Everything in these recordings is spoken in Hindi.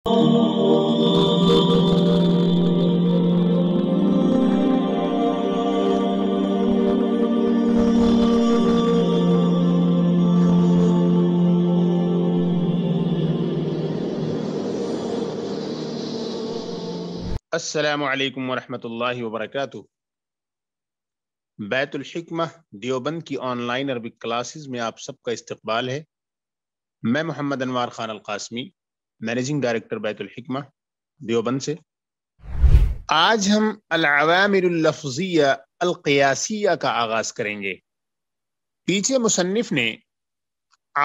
असलकम वरहमल वबरक बैतुलहिकमा दियोबंद की ऑनलाइन अरबिक क्लासेस में आप सबका इस्तकबाल है मैं मोहम्मद अनवार ख़ान अलकासमी मैनेजिंग डायरेक्टर हिकमा देवबंद से आज हम अलावामिरफ्जिया अलकियासिया का आगाज करेंगे पीछे मुसनफ ने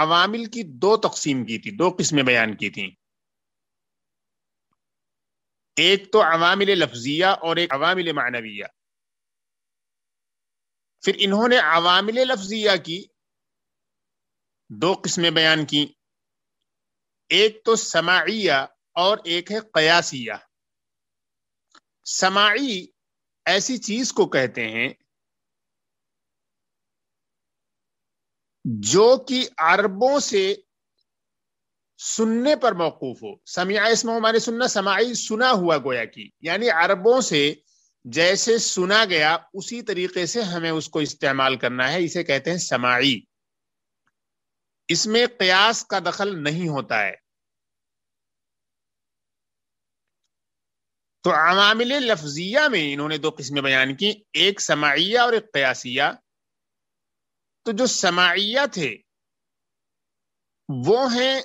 अवामिल की दो तकसीम की थी दो किस्में बयान की थी एक तो अवामिल लफजिया और एक अवामिल मानविया फिर इन्होंने अवामिल लफजिया की दो किस्में बयान की एक तो समाइया और एक है कयासिया समाई ऐसी चीज को कहते हैं जो कि अरबों से सुनने पर मौकूफ हो समिया इसमें हमारे सुनना समाई सुना हुआ गोया की यानी अरबों से जैसे सुना गया उसी तरीके से हमें उसको इस्तेमाल करना है इसे कहते हैं समाई इसमें कयास का दखल नहीं होता है तो अवामिल लफजिया में इन्होंने दो किस्में बयान की एक समाइया और एक कयासिया तो जो समाइया थे वो हैं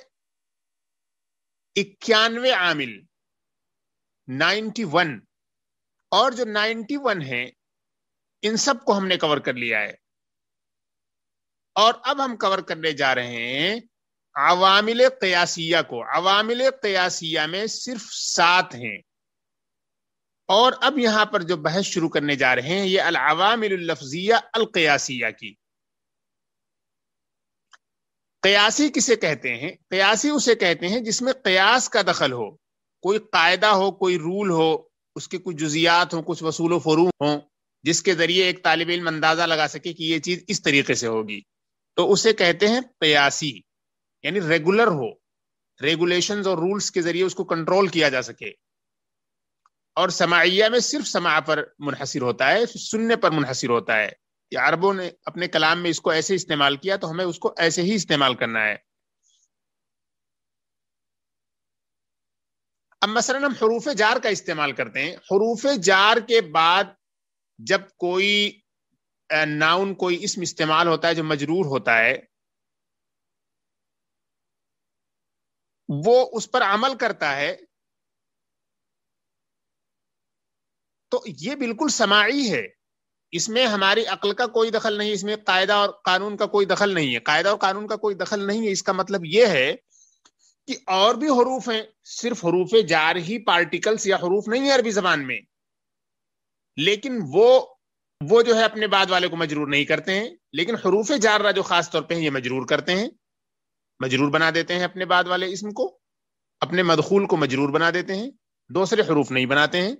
इक्यानवे आमिल 91 और जो 91 है इन सब को हमने कवर कर लिया है और अब हम कवर करने जा रहे हैं अवामिल कयासिया को अवामिल कयासिया में सिर्फ सात हैं और अब यहाँ पर जो बहस शुरू करने जा रहे हैं ये अल कयासिया की कयासी किसे कहते हैं कयासी उसे कहते हैं जिसमें कयास का दखल हो कोई कायदा हो कोई रूल हो उसके कुछ जुजियात हो कुछ वसूल फरूम हो जिसके जरिए एक तालब इल्म अंदाजा लगा सके कि ये चीज इस तरीके से होगी तो उसे कहते हैं प्यासी यानी रेगुलर हो रेगुलेशन और रूल्स के जरिए उसको कंट्रोल किया जा सके और समाइया में सिर्फ समा पर मुनहसर होता है सुनने पर मुनहसर होता है कि अरबों ने अपने कलाम में इसको ऐसे इस्तेमाल किया तो हमें उसको ऐसे ही इस्तेमाल करना है अब मसलन हम हरूफ जार का इस्तेमाल करते हैं हरूफ जार के बाद जब कोई नाउन कोई इसम इस्तेमाल होता है जो मजरूर होता है वो उस पर अमल करता है तो ये बिल्कुल समाई है इसमें हमारी अकल का कोई दखल नहीं है इसमें कायदा और कानून का कोई दखल नहीं है कायदा और कानून का कोई दखल नहीं है इसका मतलब यह है कि और भी हरूफ हैं सिर्फ हरूफ जार ही पार्टिकल्स या हरूफ नहीं है अरबी जबान में लेकिन वो वो जो है अपने बाद वाले को मजरूर नहीं करते हैं लेकिन हरूफ जारा जो खास तौर पे हैं ये मजरूर करते हैं मजरूर बना देते हैं अपने बाद वाले इसम को अपने मदखूल को मजरूर बना देते हैं दूसरे हरूफ नहीं बनाते हैं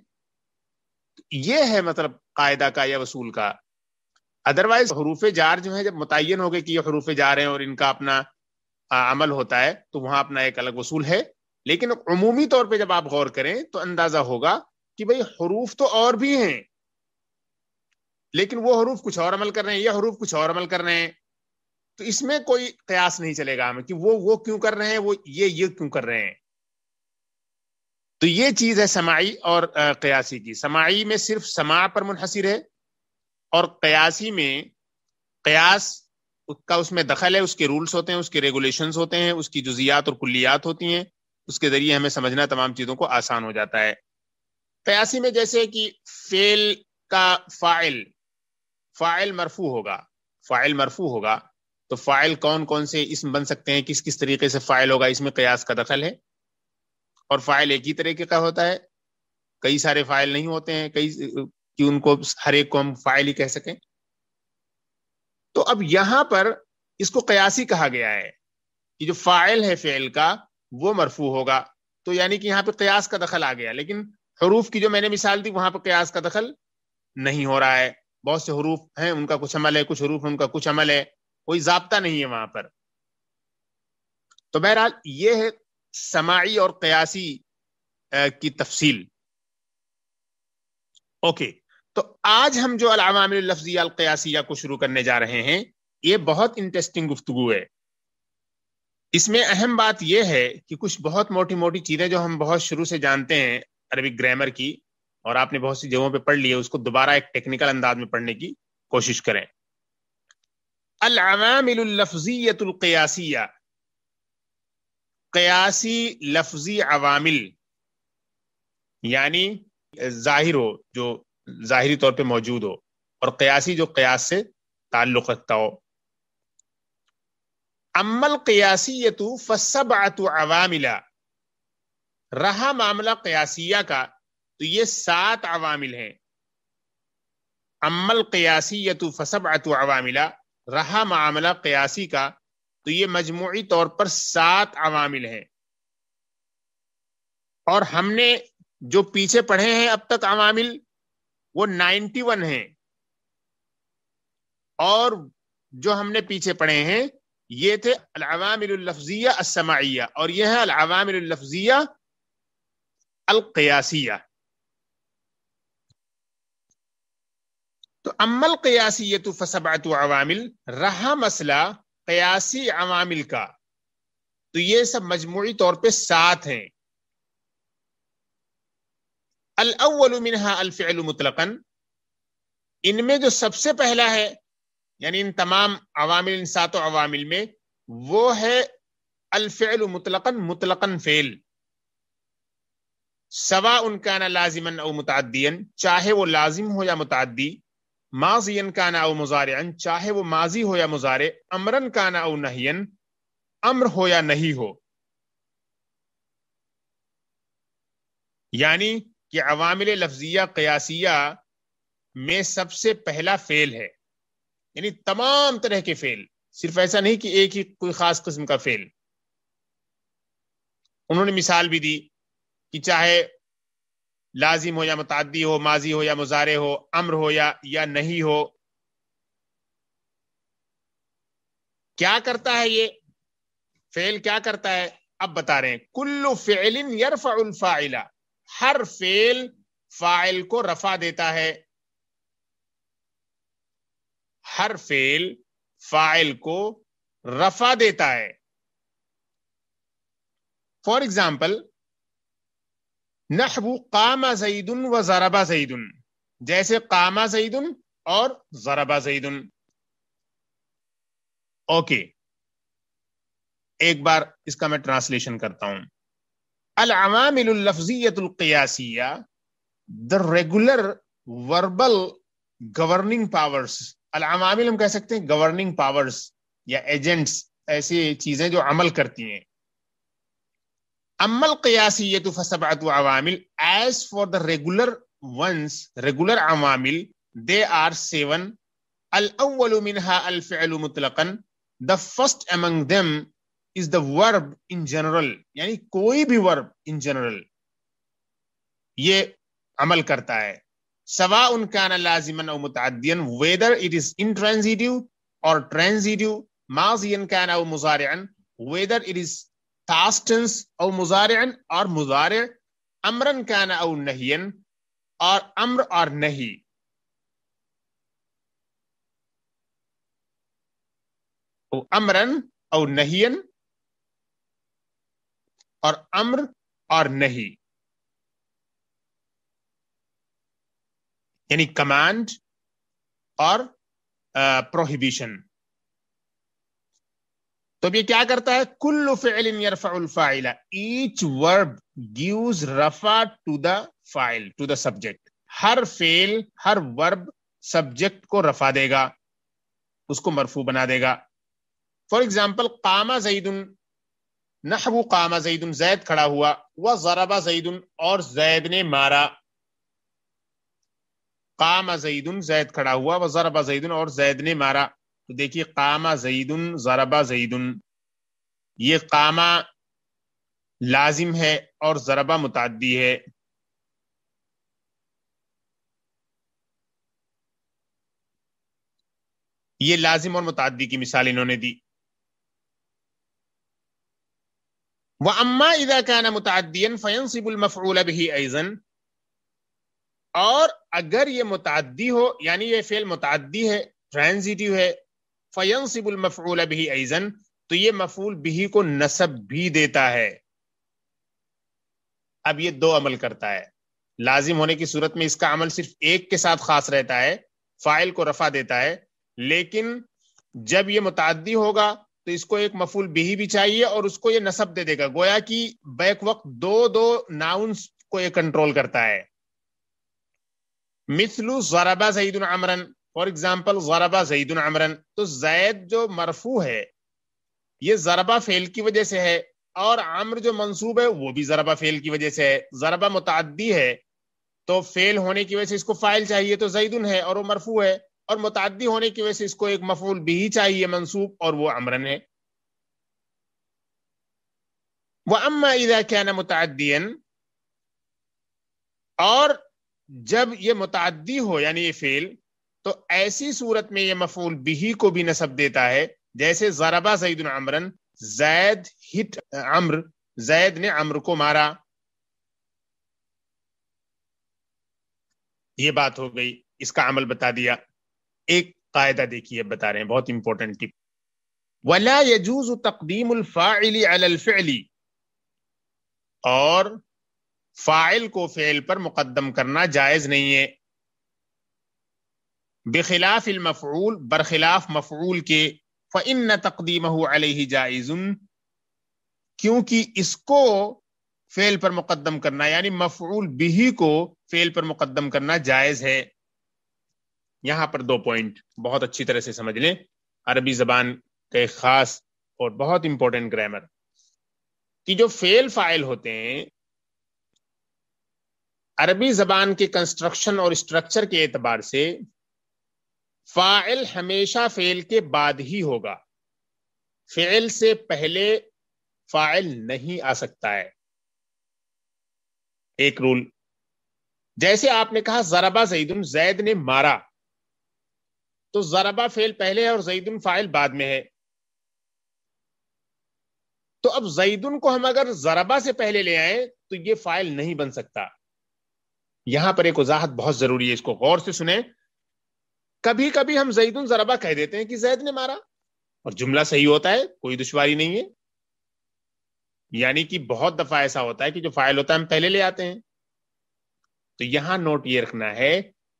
ये है मतलब कायदा का या वसूल का अदरवाइज हरूफ जार जो है जब मुतन हो गए कि ये हरूफ जार हैं और इनका अपना आ, अमल होता है तो वहां अपना एक अलग वसूल है लेकिन अमूमी तौर पर जब आप गौर करें तो अंदाजा होगा कि भाई हरूफ तो और भी हैं लेकिन वो हरूफ कुछ और अमल कर रहे हैं यह हरूफ कुछ और अमल कर रहे हैं तो इसमें कोई कयास नहीं चलेगा हमें कि वो वो क्यों कर रहे हैं वो ये ये क्यों कर रहे हैं तो ये चीज है समाई और कयासी की समाई में सिर्फ समा पर मुनहसर है और कयासी में कयास का उसमें दखल है उसके रूल्स होते हैं उसके रेगुलेशन होते हैं उसकी जुजियात और कुलियात होती हैं उसके जरिए हमें समझना तमाम चीज़ों को आसान हो जाता है कयासी में जैसे कि फेल का फाइल फ़ाइल मरफू होगा फ़ाइल मरफू होगा तो फ़ाइल कौन कौन से इसम बन सकते हैं किस किस तरीके से फ़ाइल होगा इसमें कयास का दखल है और फ़ाइल एक ही तरीके का होता है कई सारे फ़ाइल नहीं होते हैं कई कि उनको हर एक को हम फ़ाइल ही कह सकें तो अब यहां पर इसको कयासी कहा गया है कि जो फ़ाइल है फ़ेल का वो मरफू होगा तो यानी कि यहाँ पे कयास का दखल आ गया लेकिन हरूफ की जो मैंने मिसाल दी वहां पर कयास का दखल नहीं हो रहा है बहुत से हरूफ हैं उनका कुछ अमल है कुछ हरूफ उनका कुछ अमल है कोई जबता नहीं है वहां पर तो बहरहाल ये है समाई और कयासी की तफसील ओके तो आज हम जो अलावामिल कयासिया को शुरू करने जा रहे हैं ये बहुत इंटरेस्टिंग गुफ्तु है इसमें अहम बात यह है कि कुछ बहुत मोटी मोटी चीज़ें जो हम बहुत शुरू से जानते हैं अरबिक ग्रामर की और आपने बहुत सी जगहों पे पढ़ लिया उसको दोबारा एक टेक्निकल अंदाज में पढ़ने की कोशिश करें अलामिलफजीयतलकयासिया कयासी अवामिल यानी जाहिर हो जो जाहिरी तौर पे मौजूद हो और कयासी जो कयास से ताल्लुक रखता हो अमल कयासीतु फसबातु अवामिला रहा मामला कयासिया का तो ये सात अवामिल हैं अमल कयासी यतु फसब अतु अवामिला रहा मामला कयासी का तो ये मजमू तौर पर सात अवामिल हैं और हमने जो पीछे पढ़े हैं अब तक अवामिल वो नाइन्टी वन है और जो हमने पीछे पढ़े हैं ये थे अवामिलफ्जिया असमाइया और यह है अवामिलफ्जिया अलकयासिया तो अमल कयासीत फसबात अवामिल रहा मसला कयासी अवामिल का तो ये सब मजमूरी तौर पे सात हैं मिनहा अलफ़ल मुतलकन इनमें जो सबसे पहला है यानी इन तमाम अवामिल इन सातों अवामिल में वो है अलफ़ल मुतलकन मुतलकन फ़ेल सवा उनका ना लाजिमन और चाहे वो लाजिम हो या मुतादी माजियन काना अव मुजारन चाहे वो माजी हो या मुजारे अमरन काना अव नहियन अम्र हो या नहीं हो यानी कि अवामिल लफ्जिया कयासिया में सबसे पहला फेल है यानी तमाम तरह के फेल सिर्फ ऐसा नहीं कि एक ही कोई खास किस्म का फेल उन्होंने मिसाल भी दी कि चाहे लाजिम हो या मुतादी हो माजी हो या मुजारे हो अम्र हो या या नहीं हो क्या करता है ये फेल क्या करता है अब बता रहे हैं कुल्लु फेलिन यरफाइला हर फेल फाइल को रफा देता है हर फेल फाइल को रफा देता है फॉर एग्जाम्पल नहबू कामा जईदन व जरबा जईदन जैसे कामा जईदन और जराबा जईदन ओके एक बार इसका मैं ट्रांसलेशन करता हूं अलामिलफजियतुलकियासिया the regular verbal governing powers अलामिल हम कह सकते हैं गवर्निंग पावर्स या एजेंट्स ऐसी चीजें जो अमल करती हैं As for the regular ones, regular amamil, they are 7 The first among them is the verb in general. Yani koi bhi verb in general. Ye amal karta hai. سواء كان لازما او متعديا whether it is intransitive or transitive ماضيا كان او مضارعا whether it is past tense أو مضارع or مضارع أمرا كان أو نهيا or أمر or نهي أو أمرا أو نهيا or أمر or نهي يعني command or uh, prohibition तो अब ये क्या करता है कुल्लु फ़िलिन यरफ़उल फाइल ईच वर्ब गिव्स रफा टू द फाइल टू द सब्जेक्ट हर फेल हर वर्ब सब्जेक्ट को रफा देगा उसको मरफू बना देगा फॉर एग्जाम्पल कामा जईदन नहबु कामा जईदन जैद खड़ा हुआ व जराबा जईदन और जैद ने मारा कामा जईदन जैद खड़ा हुआ व जराबा जईदन और जैद ने मारा तो देखिए कामा जईदुन ज़रबा जईदुन ये कामा लाजिम है और ज़रबा मुतादी है ये लाजिम और मुतादी की मिसाल इन्होंने दी वह अम्मा इदा काना मुतादियन फ़ैन सिबुल ऐज़न और अगर ये मुतादी हो यानी ये फेल मुतादी है ट्रांजिटिव है फ़यनसिबुल मफ़ूल भी ऐजन तो ये मफूल बिही को नसब भी देता है अब ये दो अमल करता है लाजिम होने की सूरत में इसका अमल सिर्फ एक के साथ खास रहता है फाइल को रफा देता है लेकिन जब ये मुतादी होगा तो इसको एक मफूल बिही भी चाहिए और उसको ये नसब दे देगा गोया कि बैक वक्त दो दो नाउन को ये कंट्रोल करता है मिसलू जराबा सईदन अमरन फॉर एग्जाम्पल जरबा जईदन अमरन तो जैद जो मरफू है ये जरबा फेल की वजह से है और आम्र जो मंसूब है वो भी जरबा फेल की वजह से है जरबा मुतदी है तो फेल होने की वजह से इसको फाइल चाहिए तो जईदन है और वो मरफू है और मुतदी होने की वजह से इसको एक मफूल भी चाहिए मनसूब और वो अमरन है वह अम्मा क्या ना मुतदियन और जब ये मुतदी हो यानी ये फेल तो ऐसी सूरत में यह मफूल बिही को भी नसब देता है जैसे जराबा जईद अमरन जैद हिट अम्र जैद ने अम्र को मारा ये बात हो गई इसका अमल बता दिया एक कायदा देखिए बता रहे हैं बहुत इंपॉर्टेंट टिप वला यजूज तकदीम अलफली और फाइल को फेल पर मुकदम करना जायज नहीं है बेखिलाफ मफ़ूल बरखिलाफ मफ़ूल के फ़िन न तकदीम जायज़ुन क्योंकि इसको फेल पर मुकदम करना यानी मफ़ूल बिही को फेल पर मुकदम करना जायज़ है यहाँ पर दो पॉइंट बहुत अच्छी तरह से समझ लें अरबी ज़बान का एक ख़ास और बहुत इंपॉर्टेंट ग्रामर कि जो फेल फाइल होते हैं अरबी ज़बान के कंस्ट्रक्शन और स्ट्रक्चर के एतबार से फाइल हमेशा फेल के बाद ही होगा फेल से पहले फाइल नहीं आ सकता है एक रूल जैसे आपने कहा जराबा जईदुन जैद ने मारा तो जराबा फेल पहले है और जईदुन फाइल बाद में है तो अब जईदुन को हम अगर जराबा से पहले ले आए तो ये फाइल नहीं बन सकता यहां पर एक वजाहत बहुत जरूरी है इसको गौर से सुने कभी कभी हम जैदुन जरबा कह देते हैं कि जैद ने मारा और जुमला सही होता है कोई दुश्वारी नहीं है यानी कि बहुत दफा ऐसा होता है कि जो फाइल होता है हम पहले ले आते हैं तो यहां नोट ये रखना है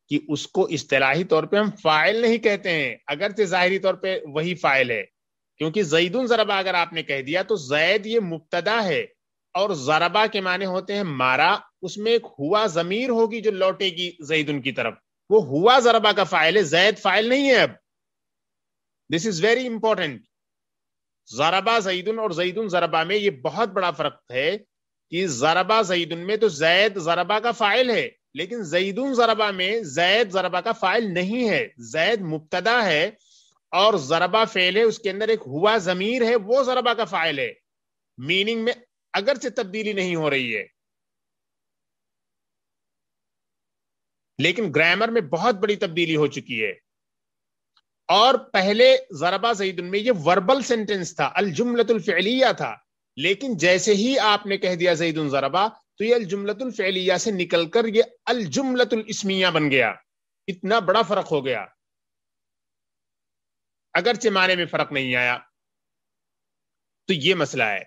कि उसको इस्तलाही तौर पे हम फाइल नहीं कहते हैं अगर से जाहरी तौर पे वही फाइल है क्योंकि जईदुन जरबा अगर आपने कह दिया तो जैद ये मुबतदा है और जरबा के माने होते हैं मारा उसमें एक हुआ जमीर होगी जो लौटेगी जईदुन की तरफ वो हुआ जरबा का फाइल है जैद फाइल नहीं है अब दिस इज वेरी इंपॉर्टेंट जरबा जईदुन और जईदुन जरबा में ये बहुत बड़ा फर्क है कि जरबा जईदुन में तो जैद जरबा का फाइल है लेकिन जईदुन जरबा में जैद जरबा का फाइल नहीं है जैद मुबतदा है और जरबा फेल है उसके अंदर एक हुआ जमीर है वो जरबा का फाइल है मीनिंग में अगर से तब्दीली नहीं हो रही है लेकिन ग्रामर में बहुत बड़ी तब्दीली हो चुकी है और पहले जरबा जईदन में ये वर्बल सेंटेंस था अलजुमलतुलफलिया था लेकिन जैसे ही आपने कह दिया जईदन जरबा तो ये अलजुमलतुलफलिया से निकलकर ये अलजुमलतुलस्मिया बन गया इतना बड़ा फर्क हो गया अगर चिमाने में फर्क नहीं आया तो ये मसला है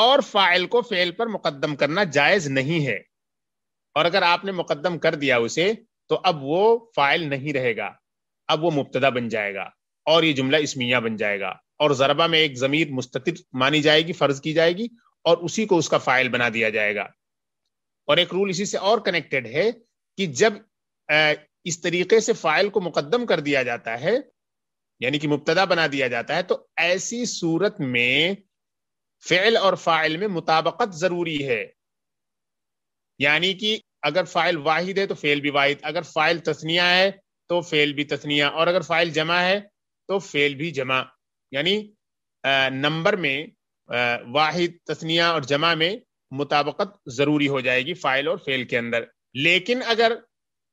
और फाइल को फेल पर मुकदम करना जायज नहीं है और अगर आपने मुकदम कर दिया उसे तो अब वो फाइल नहीं रहेगा अब वो मुबतदा बन जाएगा और ये जुमला इसमिया बन जाएगा और जरबा में एक जमीर मुस्तिर मानी जाएगी फर्ज की जाएगी और उसी को उसका फाइल बना दिया जाएगा और एक रूल इसी से और कनेक्टेड है कि जब इस तरीके से फाइल को मुकदम कर दिया जाता है यानी कि मुबतदा बना दिया जाता है तो ऐसी सूरत में फ़ेल और फ़ाइल में मुताबकत ज़रूरी है यानी कि अगर फाइल वाहिद है तो फेल भी वाहिद अगर फाइल तस्निया है तो फेल भी तस्निया और अगर फाइल जमा है तो फेल भी जमा यानी नंबर में वाहिद तस्निया और जमा में मुताबकत ज़रूरी हो जाएगी फ़ाइल और फेल के अंदर लेकिन अगर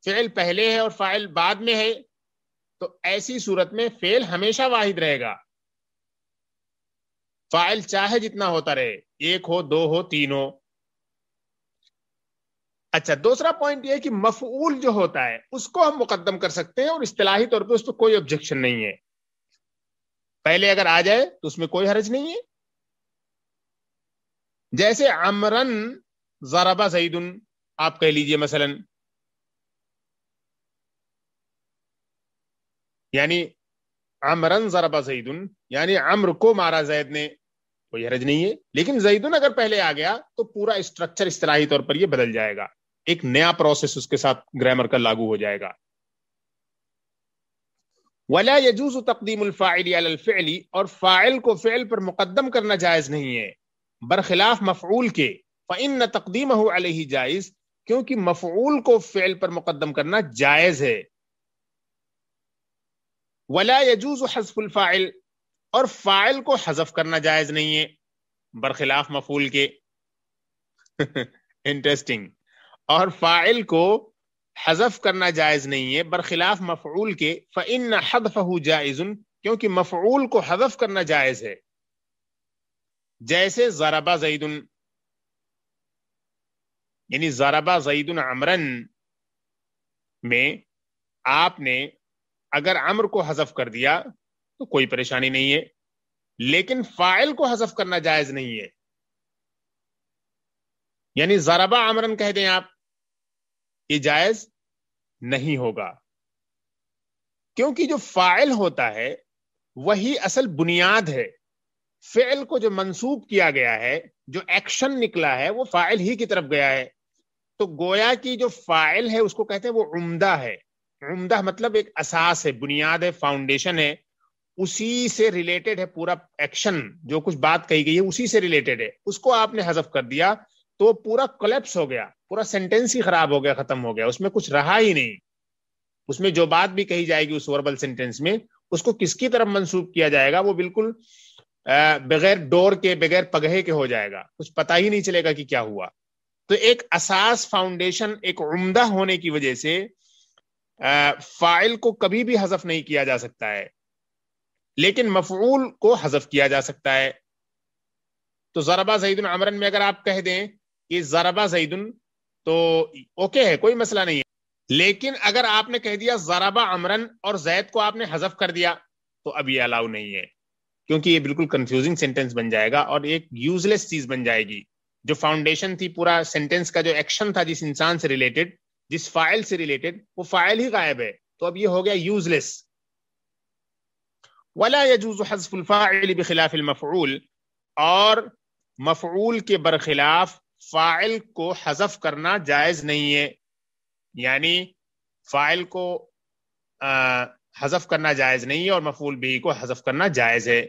फ़ेल पहले है और फ़ाइल बाद में है तो ऐसी सूरत में फ़ेल हमेशा वाहिद रहेगा फ़ाइल चाहे जितना होता रहे एक हो दो हो तीन हो अच्छा दूसरा पॉइंट ये कि मफूल जो होता है उसको हम मुकदम कर सकते हैं और इस्तलाही तौर पर उस पर कोई ऑब्जेक्शन नहीं है पहले अगर आ जाए तो उसमें कोई हर्ज नहीं है जैसे अमरन जराबा सईदन आप कह लीजिए मसलन यानी अमरन जराबा जईदन यानी अम्र को मारा जैद ने कोई हरज नहीं है लेकिन जईदन अगर पहले आ गया तो पूरा स्ट्रक्चर इस्तलाही तौर पर यह बदल जाएगा एक नया प्रोसेस उसके साथ ग्रामर का लागू हो जाएगा वला यजूज तकदीम फ़ाइली और फ़ाइल को फ़ेल पर मुकदम करना जायज़ नहीं है बरखिलाफ मफूल के फ़िन न तकदीम ही जायज़ क्योंकि मफूल को फ़ेल पर मुकदम करना जायज़ है वला यजूज फाइल और फ़ाइल को हजफ करना जायज़ नहीं है बरखिलाफ मफूल के इंटरेस्टिंग और फाइल को हजफ करना जायज नहीं है बरखिलाफ मफूल के फ़िन हदफ जायजुन क्योंकि मफूल को हजफ करना जायज है जैसे जराबा जईदन यानी जराबा जईदन अमरन में आपने अगर अमर को हजफ कर दिया तो कोई परेशानी नहीं है लेकिन फाइल को हजफ करना जायज नहीं है यानी जराबा आमरन कह दें आप ये जायज नहीं होगा क्योंकि जो फाइल होता है वही असल बुनियाद है फेल को जो मंसूब किया गया है जो एक्शन निकला है वो फाइल ही की तरफ गया है तो गोया की जो फाइल है उसको कहते हैं वो उमदा है उमदा मतलब एक असास है बुनियाद है फाउंडेशन है उसी से रिलेटेड है पूरा एक्शन जो कुछ बात कही गई है उसी से रिलेटेड है उसको आपने हजफ कर दिया तो पूरा कोलेप्स हो गया पूरा सेंटेंस ही खराब हो गया खत्म हो गया उसमें कुछ रहा ही नहीं उसमें जो बात भी कही जाएगी उस वर्बल सेंटेंस में उसको किसकी तरफ मंसूब किया जाएगा वो बिल्कुल बगैर डोर के बगैर पगहे के हो जाएगा कुछ पता ही नहीं चलेगा कि क्या हुआ तो एक असास फाउंडेशन एक उमदा होने की वजह से फाइल को कभी भी हजफ नहीं किया जा सकता है लेकिन मफूल को हजफ किया जा सकता है तो जरबा जहीदुल अमरन में अगर आप कह दें कि जराबा जईदन तो ओके है कोई मसला नहीं है लेकिन अगर आपने कह दिया जराबा अमरन और जैद को आपने हजफ कर दिया तो अब ये अलाउ नहीं है क्योंकि ये बिल्कुल कंफ्यूजिंग सेंटेंस बन जाएगा और एक यूजलेस चीज बन जाएगी जो फाउंडेशन थी पूरा सेंटेंस का जो एक्शन था जिस इंसान से रिलेटेड जिस फाइल से रिलेटेड वो फाइल ही गायब है तो अब ये हो गया यूजलेस वला यजूज हजफुल बखिलाफ और मफरूल के बरखिलाफ फाइल को हजफ करना जायज नहीं है यानी फाइल को हजफ करना जायज नहीं है और मफूल बी को हजफ करना जायज है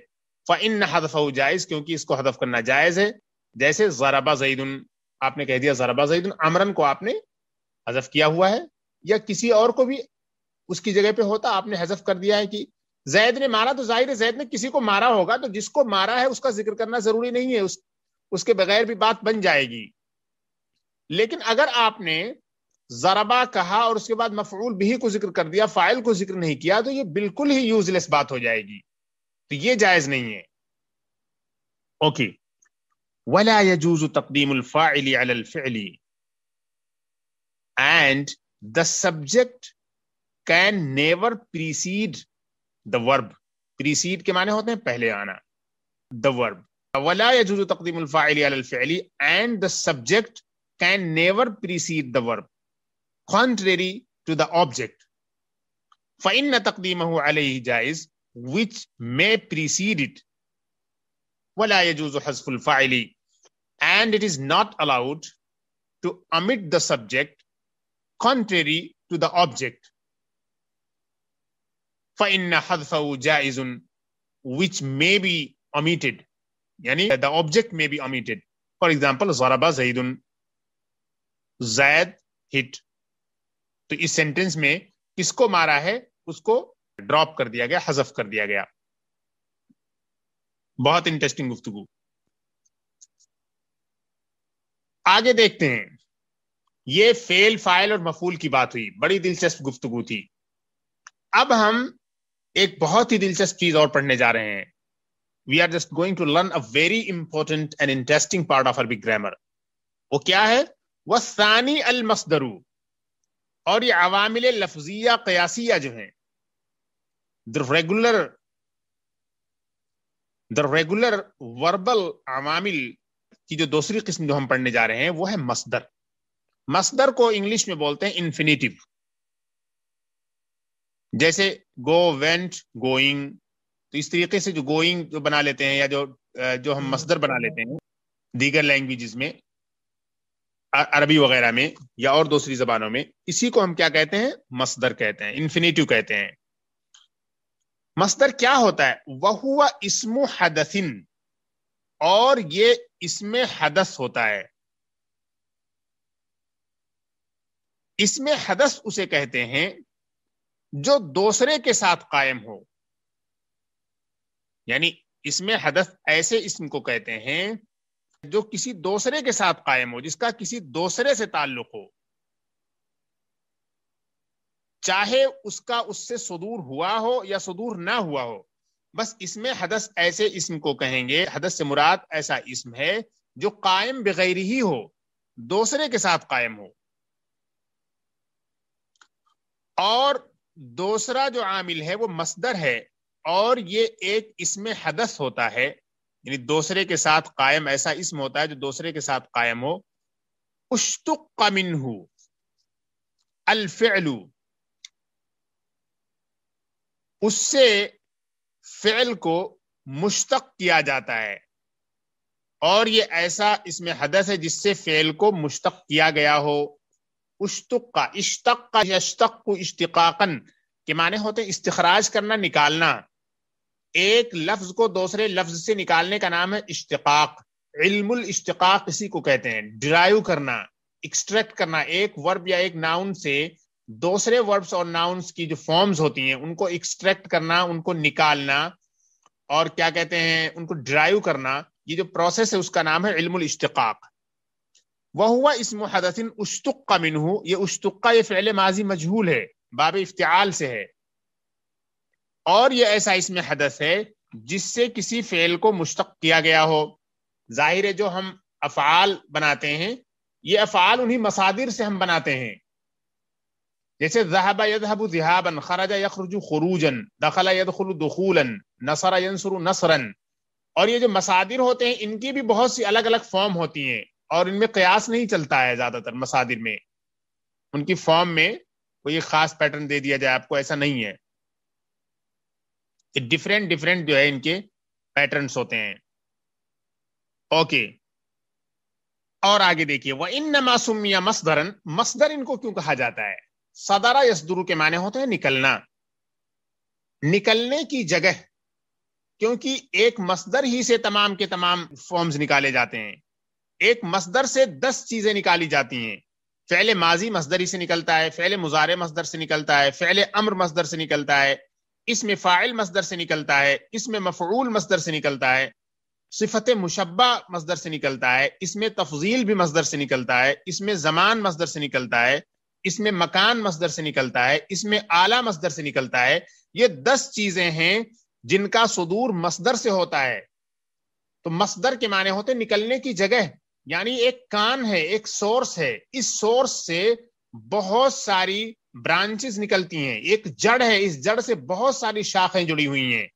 फ़िन हदफ जायज़ क्योंकि इसको हजफ करना जायज़ है जैसे जराबा जईदन आपने कह दिया जराबा जईदन अमरन को आपने हजफ किया हुआ है या किसी और को भी उसकी जगह पे होता आपने हजफ कर दिया है कि जैद ने मारा तो जाहिर है जैद ने किसी को मारा होगा तो जिसको मारा है उसका जिक्र करना जरूरी नहीं है उस उसके बगैर भी बात बन जाएगी लेकिन अगर आपने जराबा कहा और उसके बाद मफरूल भी को जिक्र कर दिया फाइल को जिक्र नहीं किया तो ये बिल्कुल ही यूजलेस बात हो जाएगी तो ये जायज नहीं है ओके वला यजूज तकदीम अलफिली and the subject can never precede the verb precede के माने होते हैं पहले आना the verb ولا يجوز تقديم الفاعل على الفعل and the subject can never precede the verb contrary to the object فإن تقديمه عليه جائز which may precede it ولا يجوز حذف الفاعل and it is not allowed to omit the subject contrary to the object فإن حذفه جائز which may be omitted the object में may be omitted. For example, Zaraba Zaidun. जैद हिट तो इस सेंटेंस में किसको मारा है उसको ड्रॉप कर दिया गया हजफ कर दिया गया बहुत इंटरेस्टिंग गुफ्तगु आगे देखते हैं ये फेल फाइल और मफूल की बात हुई बड़ी दिलचस्प गुफ्तगु थी अब हम एक बहुत ही दिलचस्प चीज और पढ़ने जा रहे हैं we are just going to learn a very important and interesting part of Arabic grammar वो क्या है वह सानी अल मसदरू और ये अवामिल लफजिया कयासिया जो है the regular the regular verbal अवामिल की जो दूसरी किस्म जो हम पढ़ने जा रहे हैं वो है मसदर मसदर को इंग्लिश में बोलते हैं इंफिनिटिव जैसे गो वेंट गोइंग तो इस तरीके से जो गोइंग जो बना लेते हैं या जो जो हम हम्म। मसदर बना लेते हैं हम्म। दीगर लैंग्वेजेस में अरबी वगैरह में या और दूसरी जबानों में इसी को हम क्या कहते हैं मसदर कहते हैं इन्फिनेटिव कहते हैं मसदर क्या होता है वह हुआ इसमो हदसिन और ये इसमें हदस होता है इसमें हदस उसे कहते हैं जो दूसरे के साथ कायम हो यानी इसमें हदफ ऐसे इसम को कहते हैं जो किसी दूसरे के साथ कायम हो जिसका किसी दूसरे से ताल्लुक हो चाहे उसका उससे सुदूर हुआ हो या सुदूर ना हुआ हो बस इसमें हदस ऐसे इसम को कहेंगे हदस से मुराद ऐसा इसम है जो कायम बगैर ही हो दूसरे के साथ कायम हो और दूसरा जो आमिल है वो मसदर है और ये एक इसमें हदस होता है यानी दूसरे के साथ कायम ऐसा इसम होता है जो दूसरे के साथ कायम हो उश्तुक मिनहू अलफेलू उससे फ़ेल को मुश्तक किया जाता है और ये ऐसा इसमें हदस है जिससे फ़ेल को मुश्तक किया गया हो उश्तुक का इश्तक का इश्तक को के माने होते इस्तराज करना निकालना एक लफ्ज को दूसरे लफ्ज से निकालने का नाम है इश्तकाक इल्मुल इश्तकाक इसी को कहते हैं ड्राइव करना एक्सट्रैक्ट करना एक वर्ब या एक नाउन से दूसरे वर्ब्स और नाउन्स की जो फॉर्म्स होती हैं उनको एक्सट्रैक्ट करना उनको निकालना और क्या कहते हैं उनको ड्राइव करना ये जो प्रोसेस है उसका नाम है इल्मुल इश्तकाक वह हुआ इस हदसिन उश्तुक का मिनहू ये उश्तुक का ये फ़ैल माजी मजहूल है बाब इफ्तियाल से है और ये ऐसा इसमें हदस है जिससे किसी फेल को मुश्तक किया गया हो जाहिर है जो हम अफ़ाल बनाते हैं ये अफ़ाल उन्हीं मसादिर से हम बनाते हैं जैसे जहाबा खराजा दखला नसरा नसरन और ये जो मसादिर होते हैं इनकी भी बहुत सी अलग अलग फॉर्म होती हैं और इनमें कयास नहीं चलता है ज़्यादातर मसादिर में उनकी फॉर्म में कोई खास पैटर्न दे दिया जाए आपको ऐसा नहीं है कि डिफरेंट डिफरेंट जो है इनके पैटर्न होते हैं ओके और आगे देखिए वह इन नमासुमिया मसदरन मसदर इनको क्यों कहा जाता है सदारा यसदुरु के माने होते हैं निकलना निकलने की जगह क्योंकि एक मसदर ही से तमाम के तमाम फॉर्म्स निकाले जाते हैं एक मसदर से दस चीजें निकाली जाती हैं फैले माजी मसदरी से निकलता है फैले मुजारे मसदर से निकलता है फैले अम्र मसदर से निकलता है इसमें फ़ाइल मजदर से निकलता है इसमें मफरूल मजदर से निकलता है सिफत मुशबा मजदर से निकलता है इसमें तफजील भी मजदर से निकलता है इसमें जमान मज़दर से निकलता है इसमें मकान मजदर से निकलता है इसमें आला मजदर से निकलता है ये दस चीजें हैं जिनका सुदूर मसदर से होता है तो मजदर के माने होते निकलने की जगह यानी एक कान है एक सोर्स है इस सोर्स से बहुत सारी ब्रांचेस निकलती हैं एक जड़ है इस जड़ से बहुत सारी शाखें जुड़ी हुई हैं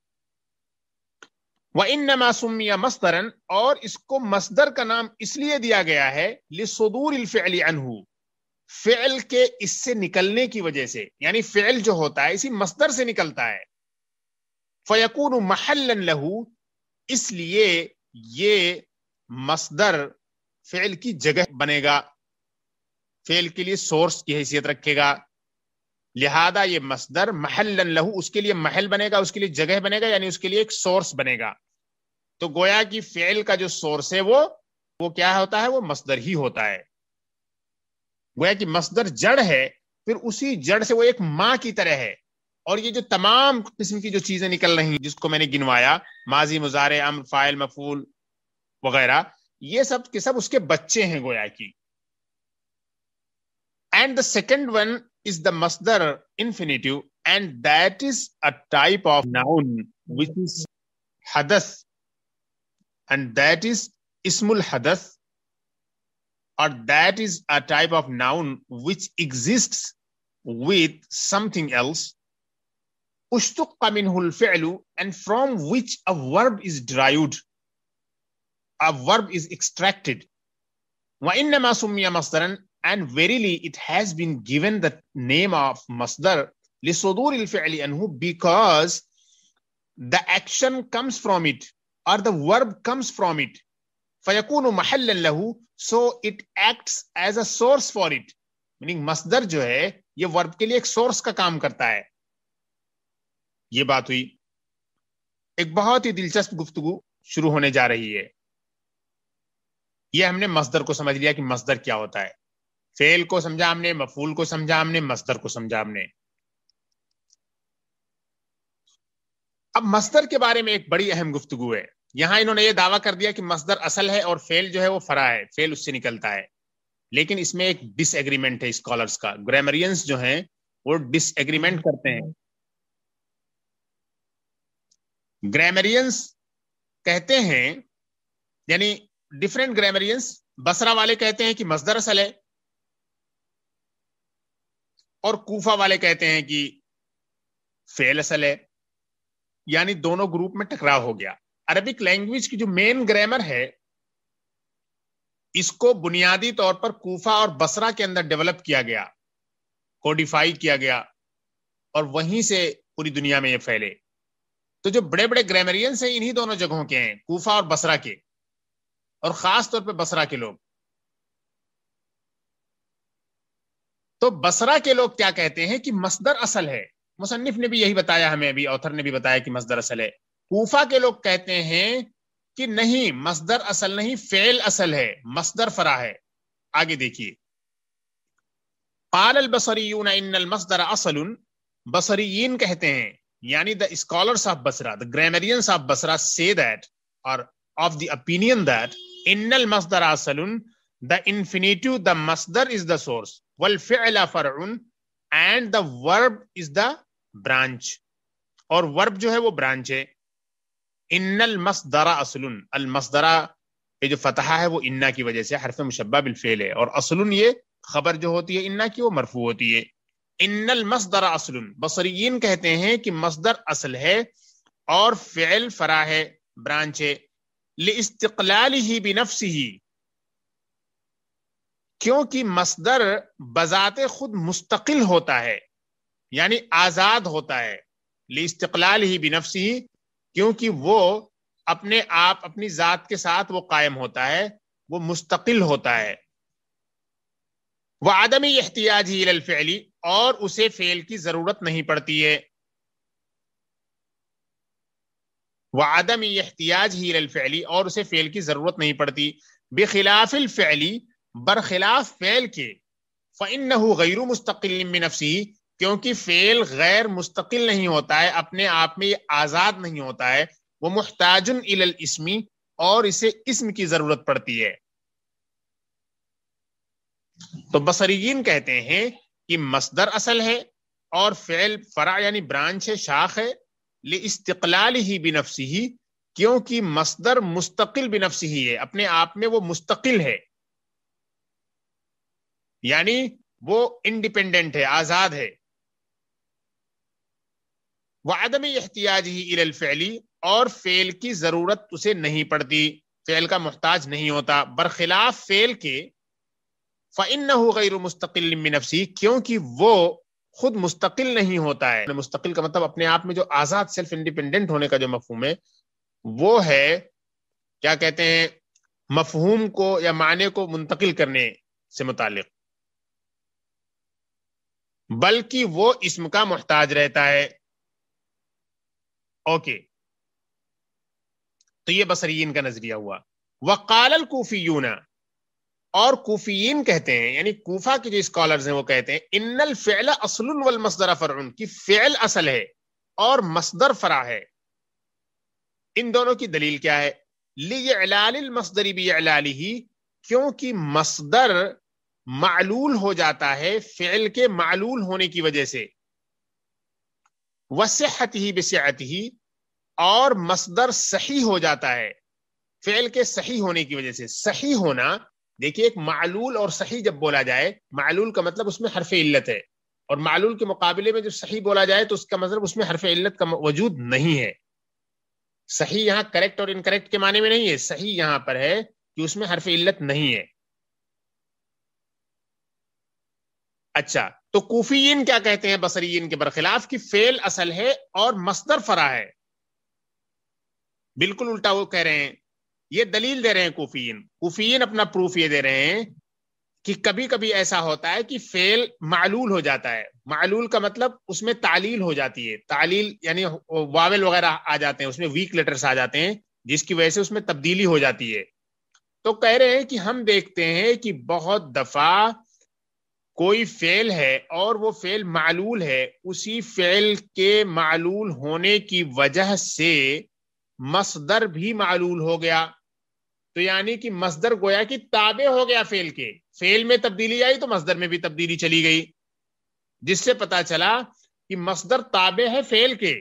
व इन नमासुमिया मस्तरन और इसको मस्दर का नाम इसलिए दिया गया है लिसदूर अनहू फेल के इससे निकलने की वजह से यानी फेल जो होता है इसी मस्दर से निकलता है फयकून महलन लहू इसलिए ये मसदर फेल की जगह बनेगा फेल के लिए सोर्स की हैसियत रखेगा लिहाजा ये मसदर महल लहू उसके लिए महल बनेगा उसके लिए जगह बनेगा यानी उसके लिए एक सोर्स बनेगा तो गोया की फेल का जो सोर्स है वो वो क्या होता है वो मसदर ही होता है गोया की मसदर जड़ है फिर उसी जड़ से वो एक माँ की तरह है और ये जो तमाम किस्म की जो चीजें निकल रही हैं जिसको मैंने गिनवाया माजी मुजारे अम फाइल मफूल वगैरह ये सब के सब उसके बच्चे हैं गोया की and the second one is the masdar infinitive, and that is a type of noun which is hadas, and that is ismul hadas, or that is a type of noun which exists with something else. Ushtaqqa minhul fi'lu, and from which a verb is derived, a verb is extracted. وإنما سمي مصدرا And verily, it has been given the name of masdar لِصُدُورِ الْفِعْلِ anhu because the action comes from it or the verb comes from it. فَيَكُونُ mahallan lahu So it acts as a source for it. meaning masdar jo hai ye verb ke liye ek source ka kaam karta hai ye baat hui ek bahut hi dilchasp गुफ्तगु shuru hone ja rahi hai ये हमने मजदर को समझ लिया कि मजदर क्या होता है फेल को समझा हमने मफूल को समझा हमने मस्तर को समझा हमने अब मस्तर के बारे में एक बड़ी अहम गुफ्तगु है यहां इन्होंने ये दावा कर दिया कि मस्तर असल है और फेल जो है वो फरा है फेल उससे निकलता है लेकिन इसमें एक डिसएग्रीमेंट है स्कॉलर्स का ग्रामरियंस जो हैं वो डिसएग्रीमेंट करते हैं ग्रामरियंस कहते हैं यानी डिफरेंट ग्रामरियंस बसरा वाले कहते हैं कि मजदर असल है और कूफा वाले कहते हैं कि फेल असल है यानी दोनों ग्रुप में टकराव हो गया अरबिक लैंग्वेज की जो मेन ग्रामर है इसको बुनियादी तौर पर कूफा और बसरा के अंदर डेवलप किया गया कोडिफाई किया गया और वहीं से पूरी दुनिया में ये फैले तो जो बड़े बड़े ग्रामरियंस हैं इन्हीं दोनों जगहों के हैं कूफा और बसरा के और खास तौर पे बसरा के लोग तो बसरा के लोग क्या कहते हैं कि मसदर असल है मुसन्फ ने भी यही बताया हमें अभी ऑथर ने भी बताया कि मसदर असल है कूफा के लोग कहते हैं कि नहीं मसदर असल नहीं फेल असल है मसदर फरा है आगे देखिए पाल बसरीयून मसदर असल बसरी कहते हैं यानी the scholars of Basra the grammarians of Basra say that are of the opinion that इन्नल मसदर असल द इन्फिनेटिव द मसदर इज द सोर्स वल फिला and the is the branch और वर्ब जो है वो ब्रांच है इन्नल मसदरा असलुन अल मसदरा ये जो फतहा है वो इन्ना की वजह से हरफ मुशबा बिलफेल है और असलुन ये खबर जो होती है इन्ना की वो मरफू होती है इन्नल मसदरा असल बसरीन कहते हैं कि मसदर असल है और फेल फरा है ब्रांच है ले इस्तलाल ही ही क्योंकि मसदर बजात खुद मुस्तकिल होता है यानी आज़ाद होता है लिस्तकलाल ही बिनफसी क्योंकि वो अपने आप अपनी ज़ात के साथ वो कायम होता है वो मुस्तकिल होता है वह आदमी एहतियाज ही और उसे फेल की ज़रूरत नहीं पड़ती है वह आदमी एहतियाज ही फैली और उसे फेल की ज़रूरत नहीं पड़ती बेखिलाफिल फैली बरखिलाफ फेल के फिन गैर मुस्तकिल नफसी क्योंकि फेल गैर मुस्तकिल नहीं होता है अपने आप में ये आज़ाद नहीं होता है वो मुहताजन इलल इसमी और इसे इसम की ज़रूरत पड़ती है तो बसरीन कहते हैं कि मसदर असल है और फेल फरा यानी ब्रांच है शाख है ले इस्तलाल ही बिनफसी ही क्योंकि मसदर मुस्तकिल बिनफसी ही है अपने आप में वो मुस्तकिल है यानी वो इंडिपेंडेंट है आजाद है वह आदम एहतियाज ही इल फैली और फेल की जरूरत उसे नहीं पड़ती फेल का मोहताज नहीं होता बरखिलाफ फेल के फ़िन गैर मुस्तकिल नफसी क्योंकि वो खुद मुस्तकिल नहीं होता है मुस्तकिल का मतलब अपने आप में जो आज़ाद सेल्फ इंडिपेंडेंट होने का जो मफहूम है वो है क्या कहते हैं मफहूम को या माने को मुंतकिल करने से मुतल बल्कि वो इसम का मोहताज रहता है ओके तो ये बसरीन का नजरिया हुआ वकाल कूफीयूना और कूफीन कहते हैं यानी कूफा के जो स्कॉलर्स हैं वो कहते हैं इन्नल फेल असल वल मसदर फर की फेल असल है और मसदर फरा है इन दोनों की दलील क्या है लिलाल मसदरी भी अलाली ही क्योंकि मसदर मालूल हो जाता है फेल के मालूल होने की वजह से वसेहत ही बेसेहत ही और मसदर सही हो जाता है फेल के सही होने की वजह से सही होना देखिए एक मालूल और सही जब बोला जाए मालूल का मतलब उसमें हरफ इल्लत है और मालूल के मुकाबले में जब सही बोला जाए तो उसका मतलब उसमें हरफ इल्लत का वजूद नहीं है सही यहां करेक्ट और इनकरेक्ट के माने में नहीं है सही यहां पर है कि उसमें हरफ इल्लत नहीं है अच्छा तो कुफीन क्या कहते हैं बसरीन के बरखिलाफ कि फेल असल है और मस्तर फरा है बिल्कुल उल्टा वो कह रहे हैं ये दलील दे रहे हैं कुफीन कुफीन अपना प्रूफ ये दे रहे हैं कि कभी कभी ऐसा होता है कि फेल मालूल हो जाता है मालूल का मतलब उसमें तालील हो जाती है तालील यानी वावेल वगैरह आ जाते हैं उसमें वीक लेटर्स आ जाते हैं जिसकी वजह से उसमें तब्दीली हो जाती है तो कह रहे हैं कि हम देखते हैं कि बहुत दफा कोई फेल है और वो फेल मालूल है उसी फेल के मालूल होने की वजह से मसदर भी मालूल हो गया तो यानी कि मसदर गोया कि ताबे हो गया फेल के फेल में तब्दीली आई तो मसदर में भी तब्दीली चली गई जिससे पता चला कि मसदर ताबे है फेल के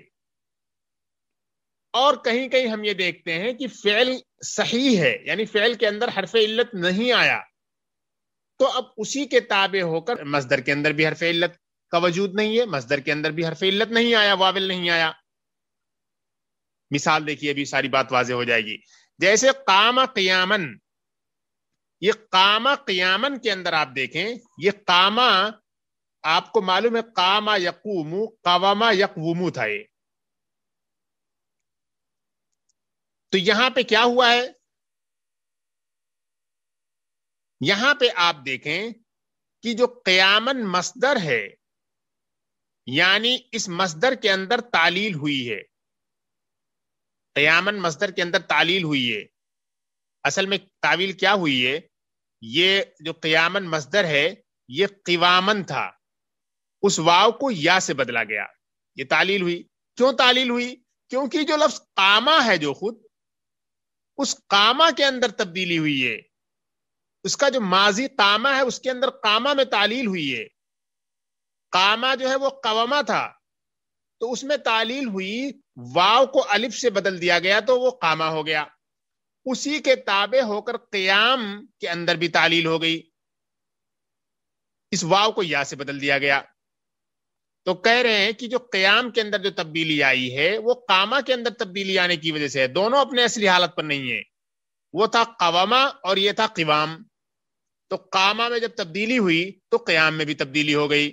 और कहीं कहीं हम ये देखते हैं कि फेल सही है यानी फेल के अंदर हरफ इल्लत नहीं आया तो अब उसी के ताबे होकर मजदर के अंदर भी हरफ इल्लत का वजूद नहीं है मजदर के अंदर भी हरफ इल्लत नहीं आया वाविल नहीं आया मिसाल देखिए अभी सारी बात वाजे हो जाएगी जैसे काम क्यामन ये कामा क्यामन के अंदर आप देखें ये कामा आपको मालूम है कामा यकूमू कावामा यकवूमू था ये तो यहां पे क्या हुआ है यहां पे आप देखें कि जो कयामन मसदर है यानी इस मस्दर के अंदर तालील हुई है कयामन मस्दर के अंदर तालील हुई है असल में तावील क्या हुई है ये जो कयामन मस्दर है ये किवामन था उस वाव को या से बदला गया ये तालील हुई क्यों तालील हुई क्योंकि जो लफ्ज कामा है जो खुद उस कामा के अंदर तब्दीली हुई है उसका जो माजी कामा है उसके अंदर कामा में तालील हुई है कामा जो है वो कवामा था तो उसमें तालील हुई वाव को अलिफ से बदल दिया गया तो वो कामा हो गया उसी के ताबे होकर क्याम के अंदर भी तालील हो गई इस वाव को या से बदल दिया गया तो कह रहे हैं कि जो क्याम के अंदर जो तब्दीली आई है वो कामा के अंदर तब्दीली आने की वजह से है दोनों अपने असली हालत पर नहीं है वो था कवामा और ये था किवाम तो कामा में जब तब्दीली हुई तो क्याम में भी तब्दीली हो गई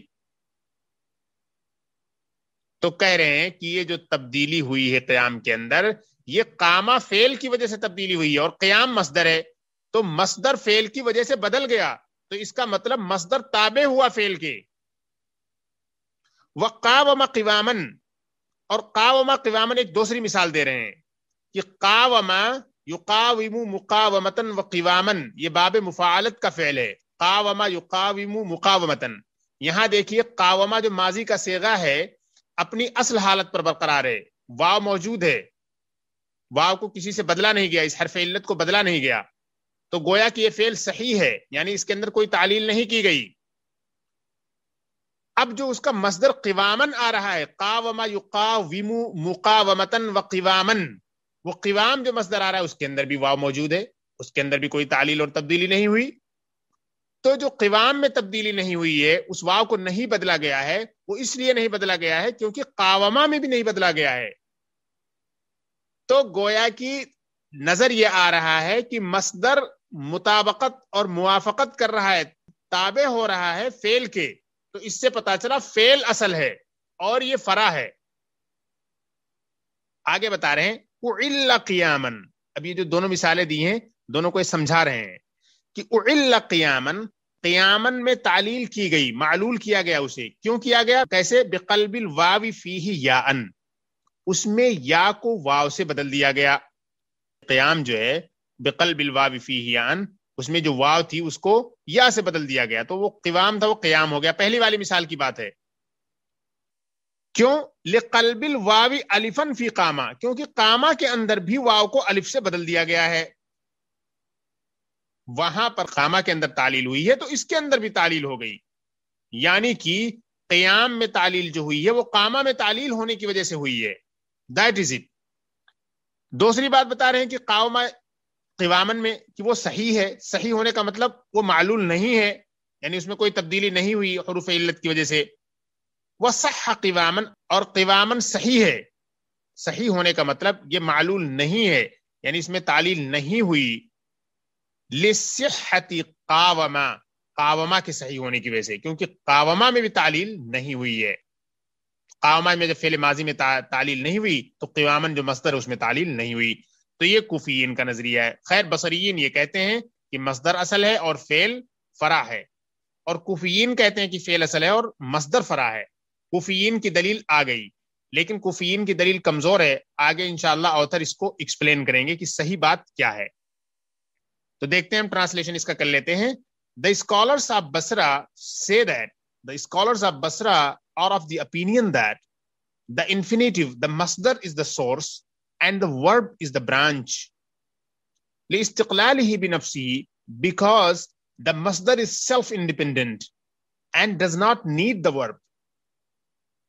तो कह रहे हैं कि ये जो तब्दीली हुई है क्याम के अंदर ये कामा फेल की वजह से तब्दीली हुई है और क्याम मसदर है तो मसदर फेल की वजह से बदल गया तो इसका मतलब मसदर ताबे हुआ फेल के वकावमा किवामन और कावमा किवामन एक दूसरी मिसाल दे रहे हैं कि कावमा युकाविमु मुकावमतन व किवामन ये बाब मुफालत का फ़ैल है कावमा युकाविमु मुकावमतन यहाँ देखिए कावमा जो माजी का सेगा है अपनी असल हालत पर बरकरार है वाव मौजूद है वाव को किसी से बदला नहीं गया इस हरफ इल्लत को बदला नहीं गया तो गोया कि ये फेल सही है यानी इसके अंदर कोई तालील नहीं की गई अब जो उसका मजदर किवामन आ रहा है कावमा युकाविमु मुकावमतन व किवामन वो किवाम जो मसदर आ रहा है उसके अंदर भी वाव मौजूद है उसके अंदर भी कोई तालील और तब्दीली नहीं हुई तो जो किवाम में तब्दीली नहीं हुई है उस वाव को नहीं बदला गया है वो इसलिए नहीं बदला गया है क्योंकि कावमा में भी नहीं बदला गया है तो गोया की नजर ये आ रहा है कि मसदर मुताबकत और मुआफकत कर रहा है ताबे हो रहा है फेल के तो इससे पता चला फेल असल है और ये फरा है आगे बता रहे हैं उल्ला अब ये जो दोनों मिसालें दी हैं दोनों को समझा रहे हैं कि उल्ला क्यामन में तालील की गई मालूल किया गया उसे क्यों किया गया कैसे बेकलबिल वावि फी या अन उसमें या को वाव से बदल दिया गया क्याम जो है बेकलबिल वावि फी या अन उसमें जो वाव थी उसको या से बदल दिया गया तो वो क़िवाम था वो क्याम हो गया पहली वाली मिसाल की बात है क्यों ले कलबिल वावी अलिफन फी कामा क्योंकि कामा के अंदर भी वाव को अलिफ से बदल दिया गया है वहां पर कामा के अंदर तालील हुई है तो इसके अंदर भी तालील हो गई यानी कि क्याम में तालील जो हुई है वो कामा में तालील होने की वजह से हुई है दैट इज इट दूसरी बात बता रहे हैं कि कामा कवामन में कि वो सही है सही होने का मतलब वो मालूल नहीं है यानी उसमें कोई तब्दीली नहीं हुई हरूफ इल्लत की वजह से वह सह किवामन और किवामन सही है सही होने का मतलब ये मालूल नहीं है यानी इसमें तालील नहीं हुई लिसहती कावमा कावमा के सही होने की वजह से क्योंकि कावमा में भी तालील नहीं हुई है कावमा में जब फेले माजी में ता, तालील नहीं हुई तो किवामन जो है उसमें तालील नहीं हुई तो ये कुफीन का नजरिया है खैर बसरीन ये कहते हैं कि मजदर असल है और फेल फरा है और कुफीन कहते हैं कि फेल असल है और मजदर फरा है कुफीन की दलील आ गई लेकिन कुफीन की दलील कमजोर है आगे इनशाला ऑथर इसको एक्सप्लेन करेंगे कि सही बात क्या है तो देखते हैं हम ट्रांसलेशन इसका कर लेते हैं the scholars of Basra say that the scholars of Basra are of the opinion that the infinitive the मसदर is the source and the verb is the branch ही बिन अफसी because the masdar is self independent and does not need the verb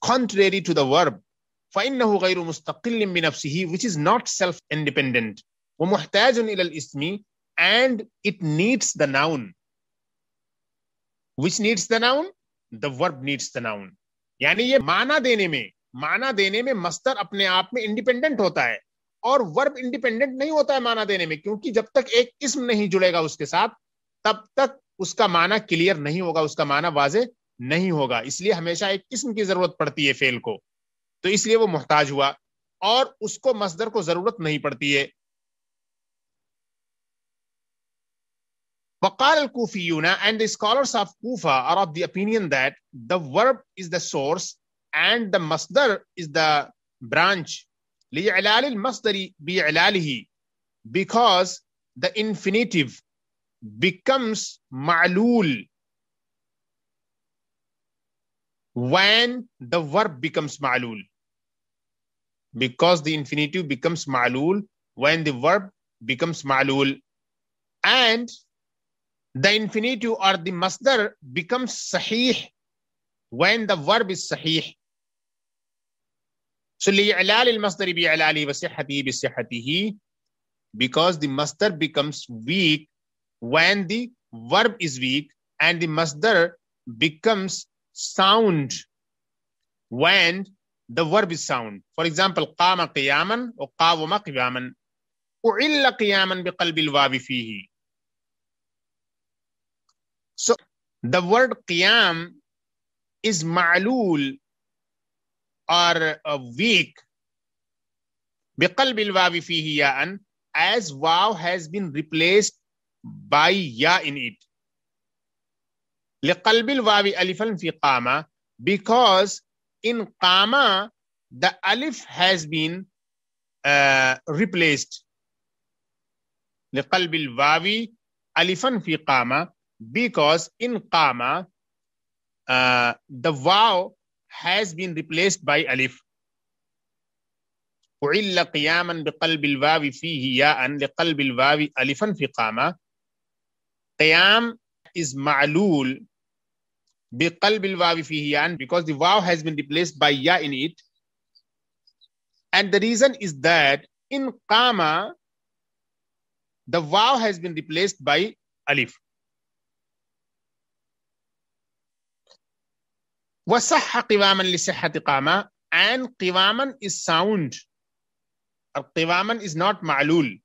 contrary to the verb which is not self-independent and it needs the noun which needs the noun the verb needs the noun यानी ये माना देने में माना देने में मस्तर अपने आप में इंडिपेंडेंट होता है और वर्ब इंडिपेंडेंट नहीं होता है माना देने में क्योंकि जब तक एक इसम नहीं जुड़ेगा उसके साथ तब तक उसका माना क्लियर नहीं होगा उसका माना वाजे नहीं होगा इसलिए हमेशा एक किस्म की जरूरत पड़ती है फेल को तो इसलिए वो मोहताज हुआ और उसको मजदर को जरूरत नहीं पड़ती है बकाल कूफी यूना and the scholars of Kufa are of the opinion that the verb is the source and the मस्दर is the branch لإعلال المصدر بإعلاله because the infinitive becomes معلول when the verb becomes ma'lul. Because the infinitive becomes ma'lul when the verb becomes ma'lul. And the infinitive or the masdar becomes sahih when the verb is sahih. So لإعلال المصدر بإعلاله وصحته بصحته because the masdar becomes weak when the verb is weak and the masdar becomes sound when the verb is sound. For example, قام قياما وقاوم قياما أعل قياما بقلب الواو فيه. So the word قيام is ma'lul or uh, weak بقلب الواو فيه ياء as wow has been replaced by ya in it. لقلب الواو الفا في قاما because in قاما the alif has been uh, replaced لقلب الواو الفا في قاما because in قاما آه، uh, the واو has been replaced by alif فعل قياما بقلب الواو فيه ياء لقلب الواو الفا في قاما قيام is معلول بِقَلْبِ الْوَاوِ فِيهِ because the waw has been replaced by ya in it. And the reason is that in qama, the waw has been replaced by alif. وصح قواما لصحة قامة and قواما is sound قواما is not معلول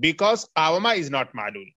because قاوما is not معلول